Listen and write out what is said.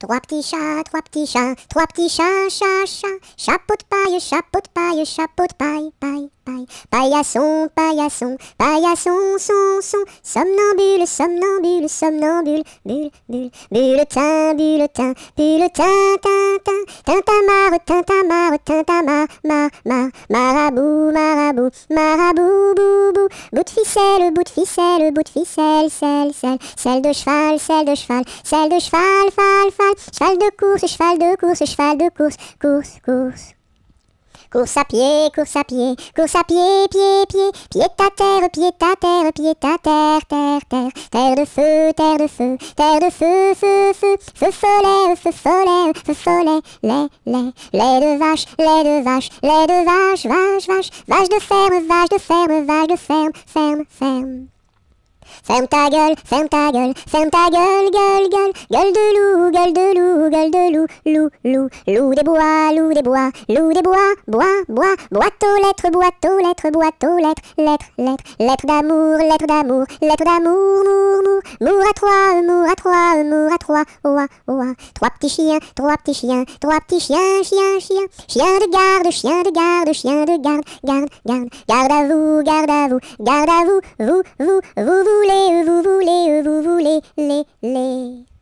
Trois petits chats, trois petits chats, trois petits chats, chats, chats. Chapeau de paille, chapeau de paille, chapeau de paille, paille, paille. Paillasson, paillasson, paillasson, son, son. Somnambule, somnambule, somnambule, bulle, bulle. Bulletin, bulletin, bulletin, tintin. Tintamarre, tintamarre, tintamarre, ma, ma. Marabout, marabout, marabout, boubou, Bout de ficelle, bout de ficelle, bout de ficelle, celle, celle. Celle de cheval, celle de cheval, celle de cheval, fal, fal cheval, de course, cheval de course, cheval de course, course, course. Course à pied, course à pied, course à pied, pied, pied, pied à terre, pied à terre, pied à terre, terre, terre, terre de feu, terre de feu, terre de feu, feu, feu, feu soleil, ce soleil feu follet, lait, lait, lait de vache, lait de vache, lait de vache, vache, vache, vache de ferme, vache de ferme, vache de ferme, ferme, ferme. Ferme ta gueule, ferme ta gueule, ferme ta gueule, gueule, gueule. Gueule de loup, gueule de loup, gueule de loup, loup, loup, loup des bois, loup des bois, loup des bois, bois, bois, boîte aux lettres, boîte aux lettres, boîte aux lettres, lettres, lettres, lettres d'amour, lettres d'amour, lettres d'amour, mour, mour, mour à trois, mour à trois, mour à trois, oa, oa, trois petits chiens, trois petits chiens, trois petits chiens, chiens, chiens, chiens de garde, chien de garde, chiens de garde, garde, garde, garde à vous, garde à vous, garde à vous, vous, vous, vous voulez, vous voulez, vous voulez, les, les.